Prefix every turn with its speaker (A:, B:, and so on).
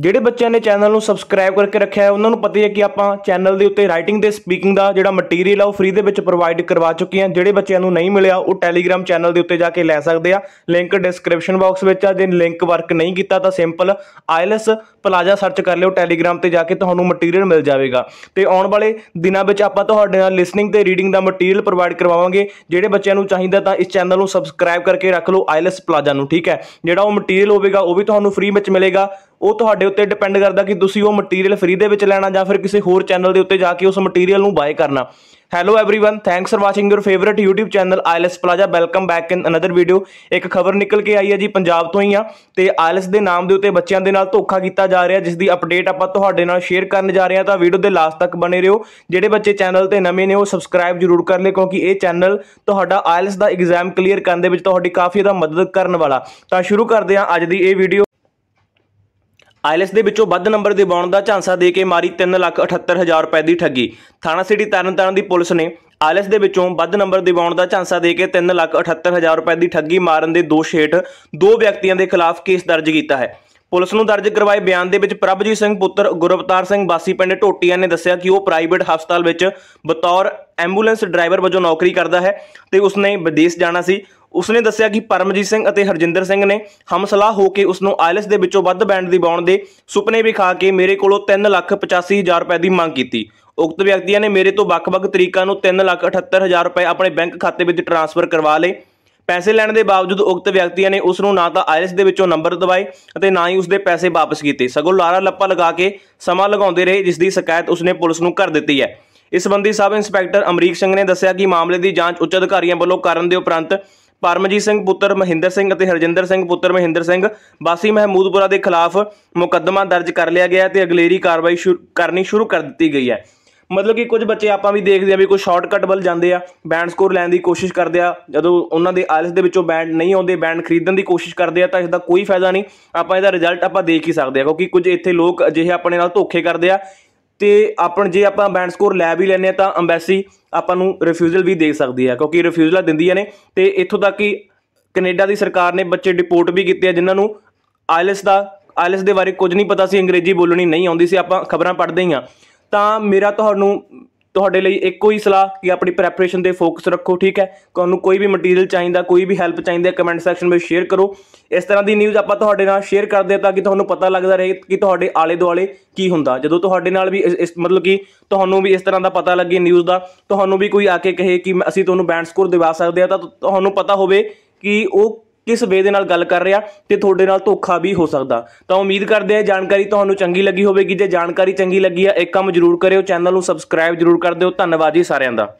A: ਜਿਹੜੇ ਬੱਚਿਆਂ ਨੇ ਚੈਨਲ ਨੂੰ ਸਬਸਕ੍ਰਾਈਬ ਕਰਕੇ ਰੱਖਿਆ ਹੈ ਉਹਨਾਂ ਨੂੰ ਪਤਾ ਹੈ ਕਿ ਆਪਾਂ ਚੈਨਲ ਦੇ ਉੱਤੇ ਰਾਈਟਿੰਗ ਤੇ ਸਪੀਕਿੰਗ ਦਾ ਜਿਹੜਾ ਮਟੀਰੀਅਲ ਆ ਉਹ ਫ੍ਰੀ ਦੇ ਵਿੱਚ ਪ੍ਰੋਵਾਈਡ ਕਰਵਾ ਚੁੱਕੇ ਹਾਂ ਜਿਹੜੇ ਬੱਚਿਆਂ ਨੂੰ ਨਹੀਂ ਮਿਲਿਆ ਉਹ ਟੈਲੀਗ੍ਰam ਚੈਨਲ ਦੇ ਉੱਤੇ ਜਾ ਕੇ ਲੈ ਸਕਦੇ ਆ ਲਿੰਕ ਡਿਸਕ੍ਰਿਪਸ਼ਨ ਬਾਕਸ ਵਿੱਚ ਆ ਜੇ ਲਿੰਕ ਵਰਕ ਨਹੀਂ ਕੀਤਾ ਤਾਂ ਸਿੰਪਲ ਆਇਲਸ ਪਲਾਜ਼ਾ ਸਰਚ ਕਰ ਲਿਓ ਟੈਲੀਗ੍ਰam ਤੇ ਜਾ ਕੇ ਤੁਹਾਨੂੰ ਮਟੀਰੀਅਲ ਮਿਲ ਜਾਵੇਗਾ ਤੇ ਆਉਣ ਵਾਲੇ ਦਿਨਾਂ ਵਿੱਚ ਆਪਾਂ ਤੁਹਾਡੇ ਨਾਲ ਲਿਸਨਿੰਗ ਤੇ ਰੀਡਿੰਗ ਦਾ ਮਟੀਰੀਅਲ ਪ੍ਰੋਵਾਈਡ ਕਰਵਾਵਾਂਗੇ ਜਿਹੜੇ ਬੱਚਿਆਂ ਨੂੰ ਚਾਹੀਦਾ ਤਾਂ ਇਸ ਚੈਨਲ ਨੂੰ ਸਬਸਕ੍ਰਾਈਬ ਕਰਕੇ ਰੱਖ ਲਓ ਆਇਲਸ ਪਲਾਜ਼ਾ ਨੂੰ ਠੀਕ ਹੈ ਜਿਹੜਾ ਉਹ ਮਟੀਰੀਅਲ ਹੋਵੇਗਾ ਉਹ ਵੀ ਤੁਹਾਨੂੰ ਫ੍ਰੀ ਵਿੱਚ ਮਿਲੇਗਾ ਉਹ ਤੁਹਾਡੇ ਉੱਤੇ ਡਿਪੈਂਡ ਕਰਦਾ ਕਿ ਤੁਸੀਂ ਉਹ ਮਟੀਰੀਅਲ ਫ੍ਰੀ ਦੇ ਵਿੱਚ ਲੈਣਾ ਜਾਂ ਫਿਰ ਕਿਸੇ ਹੋਰ ਚੈਨਲ ਦੇ ਉੱਤੇ ਜਾ ਕੇ ਉਸ ਮਟੀਰੀਅਲ ਨੂੰ ਬਾਏ ਕਰਨਾ hello everyone thanks for watching your favourite YouTube channel IELTS plaza welcome back in another video ਇੱਕ ਖਬਰ ਨਿਕਲ ਕੇ ਆਈ ਹੈ ਜੀ ਪੰਜਾਬ ਤੋਂ ਹੀ ਆ ਤੇ ਆਇਲਸ ਦੇ ਨਾਮ ਦੇ ਉੱਤੇ ਬੱਚਿਆਂ ਦੇ ਨਾਲ ਧੋਖਾ ਕੀਤਾ ਜਾ ਰਿਹਾ ਜਿਸ ਦੀ ਅਪਡੇਟ ਆਪਾਂ ਤੁਹਾਡੇ ਨਾਲ ਸ਼ੇਅਰ ਕਰਨ ਜਾ ਰਹੇ ਹਾਂ ਤਾਂ ਵੀਡੀਓ ਦੇ ਲਾਸਟ ਤੱਕ ਬਣੇ ਰਹੋ ਜਿਹੜੇ ਬੱਚੇ ਚੈਨਲ ਤੇ ਨਵੇਂ ਨੇ ਉਹ ਸਬਸਕ੍ਰਾਈਬ ਜ਼ਰੂਰ ਕਰ ਲੈ ਕਿਉਂਕਿ ਇਹ ਚੈਨਲ ਤੁਹਾਡਾ ਆਇਲਸ ਦਾ ਐਗਜ਼ਾਮ ਕਲੀਅਰ ਕਰਨ ਦੇ ਵਿੱਚ ਤੁਹਾਡੀ ਕਾਫੀ ਜ਼ਿਆਦਾ ਮਦਦ ਕਰਨ ਵਾਲਾ ਤਾਂ ਸ਼ੁਰੂ ਕਰਦੇ ਹਾਂ ਅੱਜ ਦੀ ਇਹ ਵੀਡੀਓ ਆਈਲਸ ਦੇ ਵਿੱਚੋਂ ਵੱਧ ਨੰਬਰ ਦਿਵਾਉਣ ਦਾ ਝਾਂਸਾ ਦੇ ਕੇ ਮਾਰੀ 378000 ਰੁਪਏ ਦੀ ਠੱਗੀ ਥਾਣਾ ਸਿਟੀ ਤਰਨਤਾਰਨ ਦੀ ਪੁਲਿਸ ਨੇ ਆਈਲਸ ਦੇ ਵਿੱਚੋਂ ਵੱਧ ਨੰਬਰ ਦਿਵਾਉਣ ਦਾ ਝਾਂਸਾ ਦੇ ਕੇ 378000 ਰੁਪਏ ਦੀ ਠੱਗੀ ਮਾਰਨ ਦੇ ਦੋਸ਼ ਹੇਠ ਦੋ ਵਿਅਕਤੀਆਂ ਦੇ ਖਿਲਾਫ ਕੇਸ ਦਰਜ ਕੀਤਾ ਹੈ ਪੁਲਿਸ ਨੂੰ ਦਰਜ ਕਰਵਾਏ ਬਿਆਨ ਦੇ ਵਿੱਚ ਪ੍ਰਭਜੀਤ ਸਿੰਘ ਪੁੱਤਰ ਗੁਰਵਤਾਰ ਸਿੰਘ ਬਾਸੀ ਪਿੰਡ ਢੋਟੀਆਂ ਨੇ ਦੱਸਿਆ ਕਿ ਉਹ ਪ੍ਰਾਈਵੇਟ ਹਸਪਤਾਲ ਵਿੱਚ ਬਤੌਰ ਐਂਬੂਲੈਂਸ ਡਰਾਈਵਰ ਵਜੋਂ ਨੌਕਰੀ ਕਰਦਾ ਹੈ ਤੇ ਉਸਨੇ ਵਿਦੇਸ਼ ਜਾਣਾ ਸੀ ਉਸਨੇ ਦੱਸਿਆ ਕਿ ਪਰਮਜੀਤ ਸਿੰਘ ਅਤੇ ਹਰਜਿੰਦਰ ਸਿੰਘ ਨੇ ਹਮਸਲਾ ਹੋ ਕੇ ਉਸਨੂੰ ਆਇਲਸ ਦੇ ਵਿੱਚੋਂ ਵੱਧ ਬੈਂਡ ਦੀ ਬਾਉਣ ਦੇ ਸੁਪਨੇ ਵੀ ਖਾ ਕੇ ਮੇਰੇ ਕੋਲੋਂ 385000 ਰੁਪਏ ਦੀ ਮੰਗ ਕੀਤੀ ਉਕਤ ਵਿਅਕਤੀਆਂ ਨੇ ਮੇਰੇ ਤੋਂ ਵੱਖ-ਵੱਖ ਤਰੀਕਾਂ ਨੂੰ 378000 ਰੁਪਏ ਆਪਣੇ ਬੈਂਕ ਖਾਤੇ ਵਿੱਚ ਟ੍ਰਾਂਸਫਰ ਕਰਵਾ ਲਏ ਪੈਸੇ ਲੈਣ ਦੇ ਬਾਵਜੂਦ ਉਕਤ ਵਿਅਕਤੀਆਂ ਨੇ ਉਸ ਨੂੰ ਨਾ ਤਾਂ ਆਇਲਸ ਦੇ ਵਿੱਚੋਂ ਨੰਬਰ ਦਵਾਏ ਅਤੇ ਨਾ ਹੀ ਉਸ ਦੇ ਪੈਸੇ ਵਾਪਸ ਕੀਤੇ ਸਗੋਂ ਲਾਰਾ ਲੱਪਾ ਲਗਾ ਕੇ ਸਮਾਂ ਲਗਾਉਂਦੇ ਰਹੇ ਜਿਸ ਦੀ ਸ਼ਿਕਾਇਤ ਉਸ ਨੇ ਪੁਲਿਸ ਨੂੰ ਕਰ ਦਿੱਤੀ ਹੈ ਇਸ ਸੰਬੰਧੀ ਸਬ ਇੰਸਪੈਕਟਰ ਅਮਰੀਕ ਸਿੰਘ ਨੇ ਦੱਸਿਆ ਕਿ ਮਾਮਲੇ ਦੀ ਜਾਂਚ ਉੱਚ ਅਧਿਕਾਰੀਆਂ ਵੱਲੋਂ ਕਰਨ ਦੇ ਉਪਰੰਤ ਪਰਮਜੀਤ ਸਿੰਘ ਪੁੱਤਰ ਮਹਿੰਦਰ ਸਿੰਘ ਅਤੇ ਹਰਜਿੰਦਰ ਸਿੰਘ ਪੁੱਤਰ ਮਹਿੰਦਰ ਸਿੰਘ ਬਾਸੀ ਮਹਿਮੂਦਪੁਰਾ ਦੇ ਖਿਲਾਫ ਮੁਕੱਦਮਾ ਦਰਜ ਕਰ ਲਿਆ ਗਿਆ ਤੇ ਅਗਲੇਰੀ ਕਾਰਵਾਈ ਕਰਨੀ ਸ਼ੁਰੂ ਕਰ ਦਿੱਤੀ ਗਈ ਹੈ ਮਤਲਬ ਕਿ ਕੁਝ ਬੱਚੇ ਆਪਾਂ ਵੀ ਦੇਖਦੇ ਆ ਵੀ ਕੋਈ ਸ਼ਾਰਟਕਟ ਵੱਲ ਜਾਂਦੇ ਆ ਬੈਂਡ ਸਕੋਰ ਲੈਣ ਦੀ ਕੋਸ਼ਿਸ਼ ਕਰਦੇ ਆ ਜਦੋਂ ਉਹਨਾਂ ਦੇ ਆਇਲਸ ਦੇ ਵਿੱਚੋਂ ਬੈਂਡ ਨਹੀਂ ਆਉਂਦੇ ਬੈਂਡ ਖਰੀਦਣ ਦੀ ਕੋਸ਼ਿਸ਼ ਕਰਦੇ ਆ ਤਾਂ ਇਸ ਦਾ ਕੋਈ ਫਾਇਦਾ ਨਹੀਂ ਆਪਾਂ ਇਹਦਾ ਰਿਜ਼ਲਟ ਆਪਾਂ ਦੇਖ ਹੀ ਸਕਦੇ ਆ ਕਿਉਂਕਿ ਕੁਝ ਇੱਥੇ ਲੋਕ ਅਜਿਹੇ ਆਪਣੇ ਨਾਲ ਧੋਖੇ ਕਰਦੇ ਆ ਤੇ ਆਪਣ ਜੇ ਆਪਾਂ ਬੈਂਡ ਸਕੋਰ ਲੈ ਵੀ ਲੈਨੇ ਆ ਤਾਂ ਅੰਬੈਸੀ ਆਪਾਂ ਨੂੰ ਰਿਫਿਊਜ਼ਲ ਵੀ ਦੇ ਸਕਦੀ ਆ ਕਿਉਂਕਿ ਰਿਫਿਊਜ਼ਲ ਦਿੰਦੀਆਂ ਨੇ ਤੇ ਇੱਥੋਂ ਤੱਕ ਕਿ ਕੈਨੇਡਾ ਦੀ ਸਰਕਾਰ ਨੇ ਬੱਚੇ ਡਿਪੋਰਟ ਵੀ ਕੀਤੇ ਆ ਜਿਨ੍ਹਾਂ ਨੂੰ ਆਇਲਸ ਦਾ ਆਇਲਸ ਦੇ ਬਾਰੇ ਕੁਝ ਨਹੀਂ ਪਤਾ ਸੀ ਅੰਗਰੇਜ਼ੀ ਬੋਲਣੀ ਨਹੀਂ ਆਉਂਦੀ ਸੀ ਆਪਾਂ ਖਬਰਾਂ ਪੜ੍ਹਦੇ ਹੀ ਆ ਤਾਂ ਮੇਰਾ ਤੁਹਾਨੂੰ ਤੁਹਾਡੇ ਲਈ ਇੱਕੋ ਹੀ ਸਲਾਹ ਕਿ ਆਪਣੀ ਪ੍ਰੈਪਰੇਸ਼ਨ ਤੇ ਫੋਕਸ ਰੱਖੋ ਠੀਕ ਹੈ ਤੁਹਾਨੂੰ ਕੋਈ ਵੀ ਮਟੀਰੀਅਲ ਚਾਹੀਦਾ ਕੋਈ ਵੀ ਹੈਲਪ ਚਾਹੀਦੀ ਹੈ ਕਮੈਂਟ ਸੈਕਸ਼ਨ ਵਿੱਚ ਸ਼ੇਅਰ ਕਰੋ ਇਸ ਤਰ੍ਹਾਂ ਦੀ ਨਿਊਜ਼ ਆਪਾਂ ਤੁਹਾਡੇ ਨਾਲ ਸ਼ੇਅਰ ਕਰਦੇ ਹਾਂ ਤਾਂ ਕਿ ਤੁਹਾਨੂੰ ਪਤਾ ਲੱਗਦਾ ਰਹੇ ਕਿ ਤੁਹਾਡੇ ਆਲੇ ਦੁਆਲੇ ਕੀ ਹੁੰਦਾ ਜਦੋਂ ਤੁਹਾਡੇ ਨਾਲ ਵੀ ਇਸ ਮਤਲਬ ਕਿ ਤੁਹਾਨੂੰ ਵੀ ਇਸ ਤਰ੍ਹਾਂ ਦਾ ਪਤਾ ਲੱਗੇ ਨਿਊਜ਼ ਦਾ ਤੁਹਾਨੂੰ ਵੀ ਕੋਈ ਆ ਕੇ ਕਹੇ ਕਿ ਅਸੀਂ ਤੁਹਾਨੂੰ ਬੈਂਡ ਸਕੋਰ ਦਿਵਾ ਸਕਦੇ ਆ ਤਾਂ ਤੁਹਾਨੂੰ ਪਤਾ ਹੋਵੇ ਕਿ ਉਹ ਕਿਸ ਵੇ ਦੇ ਨਾਲ ਗੱਲ ਕਰ ਰਿਹਾ ਤੇ ਤੁਹਾਡੇ ਨਾਲ ਧੋਖਾ ਵੀ ਹੋ ਸਕਦਾ ਤਾਂ ਉਮੀਦ ਕਰਦੇ ਹਾਂ ਜਾਣਕਾਰੀ ਤੁਹਾਨੂੰ ਚੰਗੀ ਲੱਗੀ ਹੋਵੇਗੀ ਜੇ ਜਾਣਕਾਰੀ ਚੰਗੀ ਲੱਗੀ ਆ ਇੱਕ ਕੰਮ ਜ਼ਰੂਰ ਕਰਿਓ ਚੈਨਲ ਨੂੰ ਸਬਸਕ੍ਰਾਈਬ ਜ਼ਰੂਰ ਕਰ ਦਿਓ ਧੰਨਵਾਦ ਜੀ ਸਾਰਿਆਂ ਦਾ